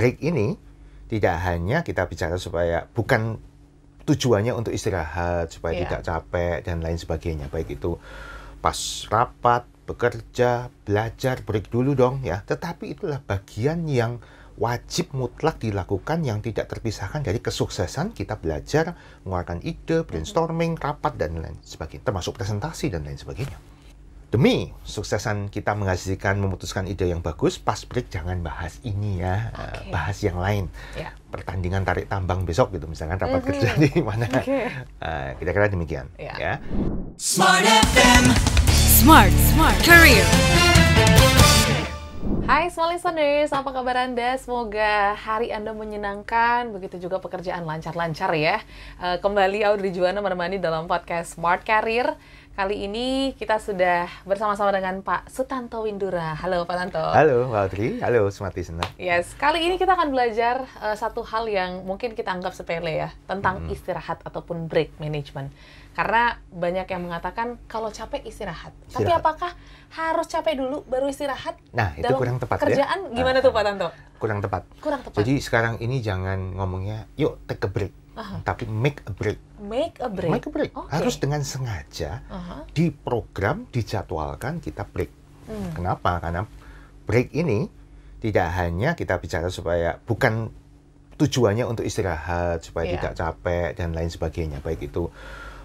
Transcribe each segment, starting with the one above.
break ini tidak hanya kita bicara supaya bukan tujuannya untuk istirahat supaya yeah. tidak capek dan lain sebagainya baik itu pas rapat bekerja belajar break dulu dong ya tetapi itulah bagian yang wajib mutlak dilakukan yang tidak terpisahkan dari kesuksesan kita belajar mengeluarkan ide brainstorming rapat dan lain sebagainya termasuk presentasi dan lain sebagainya Demi suksesan kita menghasilkan memutuskan ide yang bagus, pas break jangan bahas ini ya, okay. bahas yang lain. Yeah. Pertandingan tarik tambang besok gitu misalkan rapat mm -hmm. kerja mm-hmm. di mana. Okay. Uh, eh, kira-kira demikian yeah. ya. Smart FM. Smart, smart career. Hai small listeners, apa kabar Anda? Semoga hari Anda menyenangkan, begitu juga pekerjaan lancar-lancar ya. Uh, kembali Audrey Juwana menemani dalam podcast Smart Career. Kali ini kita sudah bersama-sama dengan Pak Sutanto Windura. Halo Pak Tanto. Halo Mbak Tri, halo Sumati Sena. Yes, kali ini kita akan belajar uh, satu hal yang mungkin kita anggap sepele ya, tentang hmm. istirahat ataupun break management. Karena banyak yang mengatakan kalau capek istirahat. istirahat. Tapi apakah harus capek dulu baru istirahat? Nah, itu kurang tepat ya. kerjaan ya. gimana nah, tuh Pak Tanto? Kurang tepat. Kurang tepat. Jadi sekarang ini jangan ngomongnya, yuk take a break huh tapi make a break. Make a break. Make a break. Okay. Harus dengan sengaja uh-huh. diprogram, dijadwalkan kita break. Hmm. Kenapa? Karena break ini tidak hanya kita bicara supaya bukan tujuannya untuk istirahat supaya yeah. tidak capek dan lain sebagainya. Baik itu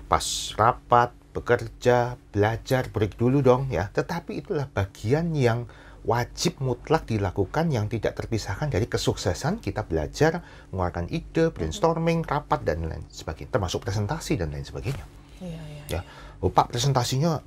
pas rapat, bekerja, belajar, break dulu dong ya. Tetapi itulah bagian yang wajib mutlak dilakukan yang tidak terpisahkan dari kesuksesan kita belajar, mengeluarkan ide, mhm. brainstorming, rapat dan lain sebagainya, termasuk presentasi dan lain sebagainya. ya, ya, Ya. Oh, Pak, presentasinya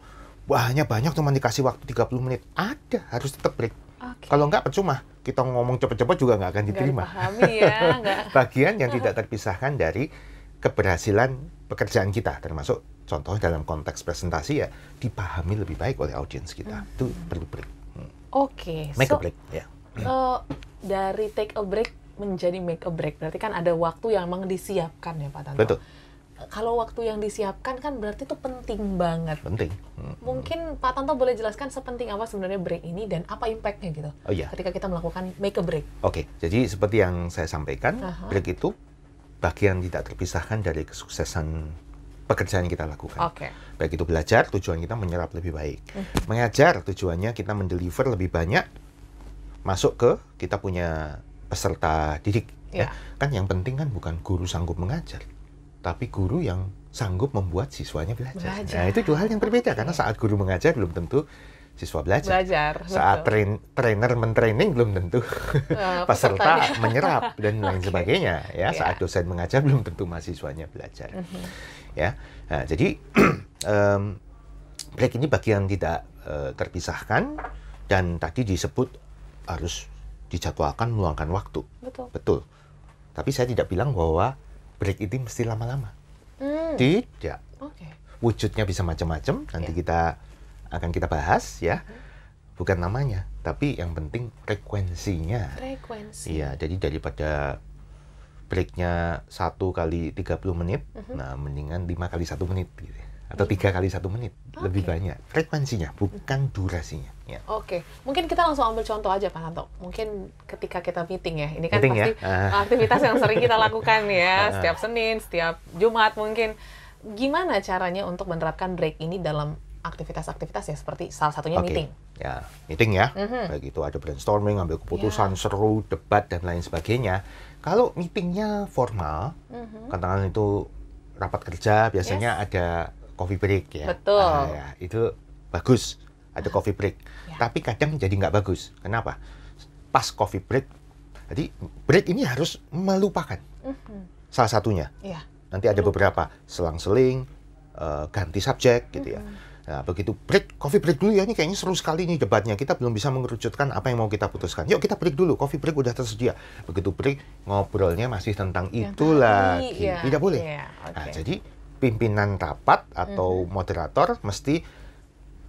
banyak-banyak cuma dikasih waktu 30 menit. Ada, harus tetap break. Okay. Kalau nggak percuma, kita ngomong cepat-cepat juga nggak akan diterima. ya, Bagian yang tidak terpisahkan dari keberhasilan pekerjaan kita, termasuk contoh dalam konteks presentasi ya dipahami lebih baik oleh audiens kita. Hmm. Itu perlu break. Oke. Okay. Make so, a break. Ya. Yeah. Uh, dari take a break menjadi make a break berarti kan ada waktu yang memang disiapkan ya Pak Tanto. Betul. Kalau waktu yang disiapkan kan berarti itu penting banget. Penting. Hmm. Mungkin Pak Tanto boleh jelaskan sepenting apa sebenarnya break ini dan apa impactnya gitu. Oh iya. Ketika kita melakukan make a break. Oke. Okay. Jadi seperti yang saya sampaikan, uh -huh. break itu bagian tidak terpisahkan dari kesuksesan pekerjaan yang kita lakukan. Okay. Baik itu belajar, tujuan kita menyerap lebih baik. Mm Mengajar, tujuannya kita mendeliver lebih banyak masuk ke kita punya peserta didik. Yeah. Ya. Iya. Kan yang penting kan bukan guru sanggup mengajar, tapi guru yang sanggup membuat siswanya belajar. Nah, belajar. Nah, itu dua hal yang berbeda karena saat guru mengajar belum tentu siswa belajar. belajar saat train, trainer mentraining belum tentu uh, peserta menyerap dan lain okay. sebagainya ya. Yeah. Saat dosen mengajar belum tentu mahasiswanya belajar. Mm -hmm ya nah, jadi um, black ini bagian tidak uh, terpisahkan dan tadi disebut harus dijadwalkan meluangkan waktu betul betul tapi saya tidak bilang bahwa break itu mesti lama-lama hmm. tidak okay. wujudnya bisa macam-macam nanti yeah. kita akan kita bahas ya bukan namanya tapi yang penting frekuensinya frekuensi ya jadi daripada breaknya satu kali 30 menit, uh-huh. nah mendingan lima kali satu menit gitu ya. atau iya. tiga kali satu menit okay. lebih banyak frekuensinya bukan durasinya ya. oke okay. mungkin kita langsung ambil contoh aja Pak Santo mungkin ketika kita meeting ya ini kan meeting ya? pasti ya? aktivitas yang sering kita lakukan ya ah. setiap Senin setiap Jumat mungkin gimana caranya untuk menerapkan break ini dalam aktivitas-aktivitas ya seperti salah satunya okay. meeting. Ya, meeting ya. Mm-hmm. begitu ada brainstorming, ambil keputusan, yeah. seru, debat dan lain sebagainya. Kalau meetingnya formal, mm-hmm. katakan itu rapat kerja, biasanya yes. ada coffee break ya. Betul. Uh, ya, itu bagus, ada coffee break. Yeah. Tapi kadang jadi nggak bagus. Kenapa? Pas coffee break, jadi break ini harus melupakan. Mm-hmm. Salah satunya. Yeah. Nanti ada mhm. beberapa selang-seling, uh, ganti subjek gitu mm-hmm. ya mhm. Nah, begitu break, coffee break dulu ya, ini kayaknya seru sekali nih debatnya. Kita belum bisa mengerucutkan apa yang mau kita putuskan. Yuk kita break dulu, coffee break udah tersedia. Begitu break, ngobrolnya masih tentang itu lagi. Ya. Tidak boleh. Ya, okay. nah, jadi pimpinan rapat atau mm -hmm. moderator mesti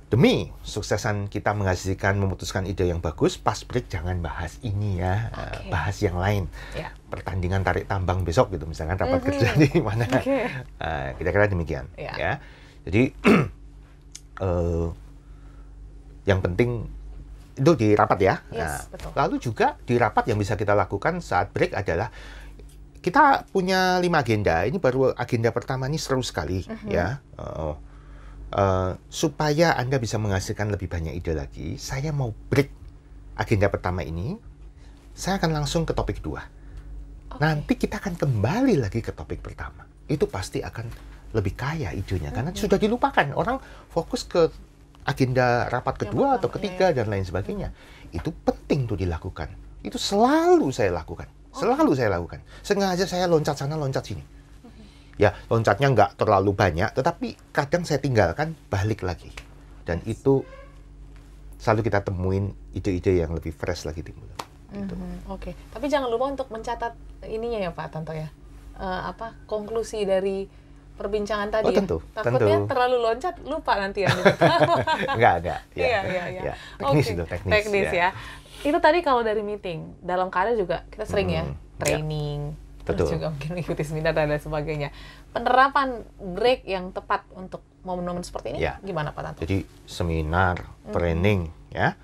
demi suksesan kita menghasilkan memutuskan ide yang bagus pas break jangan bahas ini ya okay. bahas yang lain Ya. pertandingan tarik tambang besok gitu misalkan rapat mm -hmm. kerja di mana nah, kira-kira okay. uh, demikian Ya. ya jadi uh, yang penting itu di rapat ya. Yes, nah, Lalu juga di rapat yang bisa kita lakukan saat break adalah kita punya lima agenda. Ini baru agenda pertama ini seru sekali mm -hmm. ya. Uh, uh, supaya anda bisa menghasilkan lebih banyak ide lagi, saya mau break agenda pertama ini. Saya akan langsung ke topik dua. Okay. Nanti kita akan kembali lagi ke topik pertama. Itu pasti akan lebih kaya idenya karena hmm. sudah dilupakan orang fokus ke agenda rapat kedua ya, atau ketiga ya. dan lain sebagainya hmm. itu penting tuh dilakukan itu selalu saya lakukan selalu saya lakukan sengaja saya loncat sana loncat sini ya loncatnya nggak terlalu banyak tetapi kadang saya tinggalkan balik lagi dan itu selalu kita temuin ide-ide yang lebih fresh lagi di mulut Mm-hmm. Oke, okay. tapi jangan lupa untuk mencatat ininya ya Pak Tanto ya. Uh, apa konklusi dari perbincangan tadi. Oh, tentu. Takutnya tentu. terlalu loncat, lupa nanti ya. enggak, enggak. Ya, iya, iya, iya. Ya. Teknis okay. itu, teknis. Teknis ya. ya. Itu tadi kalau dari meeting. Dalam karir juga kita sering ya, hmm, ya, training, ya. terus juga mungkin mengikuti seminar dan lain sebagainya. Penerapan break yang tepat untuk momen-momen seperti ini ya. gimana Pak Tantu? Jadi seminar, hmm. training, hmm. ya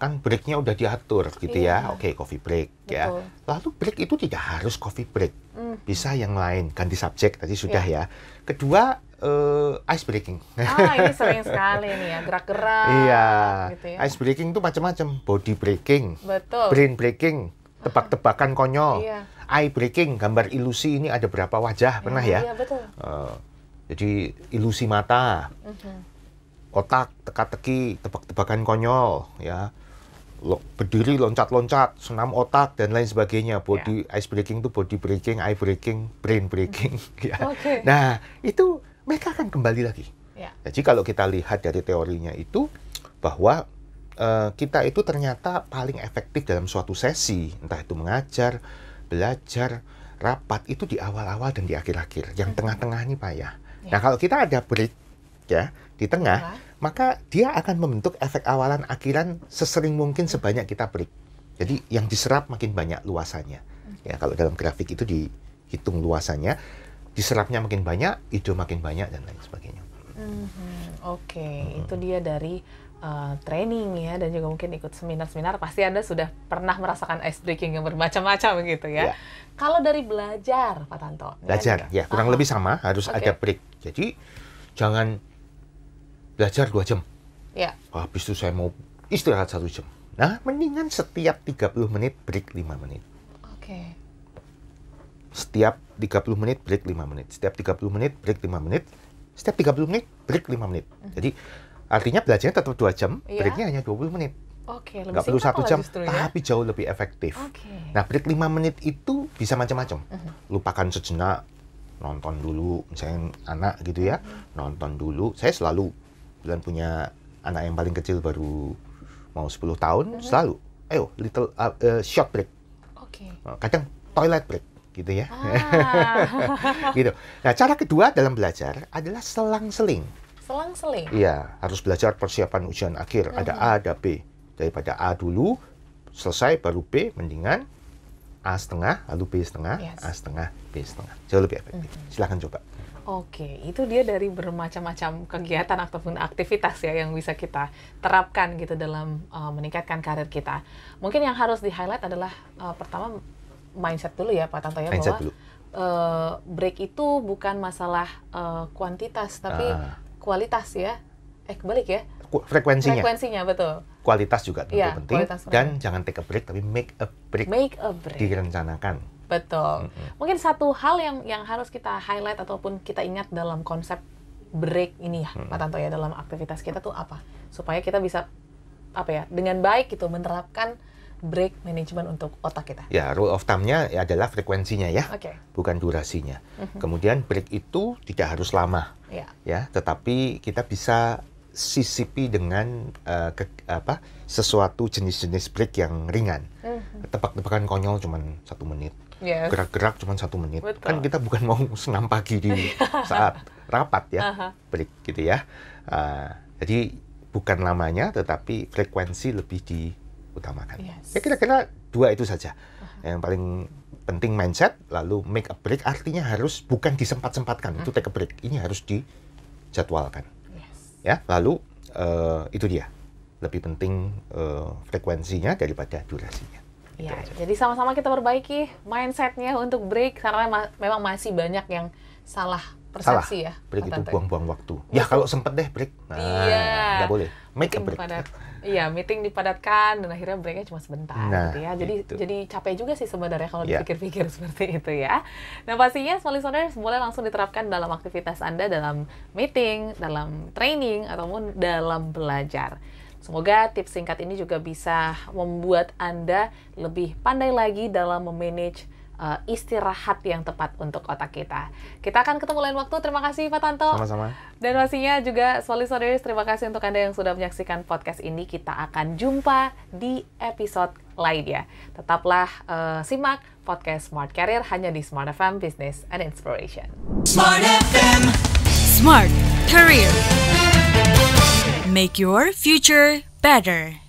kan breaknya udah diatur gitu ya. iya. ya, oke okay, coffee break ya. Betul. ya. Lalu break itu tidak harus coffee break, mm. bisa yang lain ganti subjek tadi sudah yeah. ya. Kedua uh, ice breaking. Ah ini sering sekali nih ya gerak-gerak. Iya. Gitu ya. Ice breaking itu macam-macam, body breaking, Betul. brain breaking, hmm. tebak-tebakan konyol, iya. eye breaking, gambar ilusi ini ada berapa wajah hmm, pernah ya? Iya betul. Uh, jadi ilusi mata, uh hmm. -huh. otak, teka-teki, tebak-tebakan konyol, ya lo, berdiri loncat-loncat, senam otak dan lain sebagainya. Ya. Body yeah. ice breaking itu body breaking, eye breaking, brain breaking. Mm. ya. okay. Nah itu mereka akan kembali lagi. Yeah. Jadi kalau kita lihat dari teorinya itu bahwa uh, kita itu ternyata paling efektif dalam suatu sesi, entah itu mengajar, belajar, rapat itu di awal-awal dan di akhir-akhir. Yang mm tengah-tengah ini payah. Yeah. Nah kalau kita ada break ya di tengah. Yeah maka dia akan membentuk efek awalan akhiran sesering mungkin sebanyak kita break. Jadi yang diserap makin banyak luasannya. Ya, kalau dalam grafik itu dihitung luasannya, diserapnya makin banyak, ide makin banyak dan lain sebagainya. Mm -hmm. Oke, okay. mm -hmm. itu dia dari uh, training ya dan juga mungkin ikut seminar-seminar pasti Anda sudah pernah merasakan ice breaking yang bermacam-macam gitu ya. Yeah. Kalau dari belajar Pak Tanto. Belajar ya, ya kurang Aha. lebih sama, harus okay. ada break. Jadi jangan belajar dua jam. Ya. Habis itu saya mau istirahat satu jam. Nah, mendingan setiap 30 menit break 5 menit. Oke. Okay. Setiap 30 menit break 5 menit. Setiap 30 menit break 5 menit. Setiap 30 menit break 5 menit. Mm. Jadi artinya belajarnya tetap dua jam, yeah. breaknya hanya 20 menit. Oke, okay, lebih perlu satu jam, justru, ya? tapi jauh lebih efektif. Okay. Nah, break 5 menit itu bisa macam-macam. Mm -hmm. Lupakan sejenak, nonton dulu, misalnya anak gitu ya, mm -hmm. nonton dulu. Saya selalu bulan punya anak yang paling kecil baru mau 10 tahun mm -hmm. selalu ayo little uh, uh, short break okay. Uh, kadang toilet break gitu ya ah. gitu nah cara kedua dalam belajar adalah selang-seling selang-seling iya harus belajar persiapan ujian akhir mm -hmm. ada mhm. A ada B daripada A dulu selesai baru B mendingan A setengah lalu B setengah yes. A setengah B setengah jauh lebih efektif mm -hmm. silahkan coba Oke, itu dia dari bermacam-macam kegiatan ataupun aktivitas ya yang bisa kita terapkan gitu dalam uh, meningkatkan karir kita. Mungkin yang harus di-highlight adalah uh, pertama mindset dulu ya Pak Tanto ya mindset bahwa dulu. Uh, break itu bukan masalah uh, kuantitas tapi uh. kualitas ya. Eh kebalik ya. Frekuensinya. Frekuensinya betul. Kualitas juga tentu ya, penting dan jangan take a break tapi make a break. Make a break. Direncanakan Betul. Mm -hmm. Mungkin satu hal yang yang harus kita highlight ataupun kita ingat dalam konsep break ini ya, mm -hmm. Pak Tanto ya dalam aktivitas kita tuh apa? Supaya kita bisa apa ya dengan baik gitu menerapkan break management untuk otak kita. Ya, rule of thumb-nya adalah frekuensinya ya, okay. bukan durasinya. Mm-hmm. Kemudian break itu tidak harus lama, yeah. ya, tetapi kita bisa sisipi dengan uh, ke, apa sesuatu jenis-jenis break yang ringan. Mm-hmm. Tebak-tebakan konyol cuma satu menit, yes. gerak-gerak cuma satu menit. Kan Betul. Kan kita bukan mau senam pagi di saat rapat ya, uh-huh. break gitu ya. Uh, jadi bukan lamanya, tetapi frekuensi lebih diutamakan. Yes. Ya kira-kira dua itu saja. Uh-huh. Yang paling penting mindset, lalu make a break artinya harus bukan disempat-sempatkan. Uh-huh. Itu take a break. Ini harus dijadwalkan. Yes. Ya, lalu uh, itu dia. Lebih penting uh, frekuensinya daripada durasinya. Ya, gitu. Iya, jadi sama-sama kita perbaiki mindsetnya untuk break karena ma memang masih banyak yang salah persepsi salah. ya. Break itu buang-buang waktu. Ya kalau sempet deh break. Nah, iya. Nggak boleh. Make meeting a break. iya, meeting dipadatkan dan akhirnya breaknya cuma sebentar nah, gitu ya. Jadi gitu. jadi capek juga sih sebenarnya kalau yeah. dipikir-pikir seperti itu ya. Nah, pastinya small listeners boleh langsung diterapkan dalam aktivitas Anda dalam meeting, dalam training ataupun dalam belajar. Semoga tips singkat ini juga bisa membuat Anda lebih pandai lagi dalam memanage uh, istirahat yang tepat untuk otak kita. Kita akan ketemu lain waktu. Terima kasih Pak Tanto. Sama-sama. Dan pastinya juga Solid Saudari, terima kasih untuk Anda yang sudah menyaksikan podcast ini. Kita akan jumpa di episode lainnya. Tetaplah uh, simak podcast Smart Career hanya di Smart FM Business and Inspiration. Smart FM. Smart Career. Make your future better.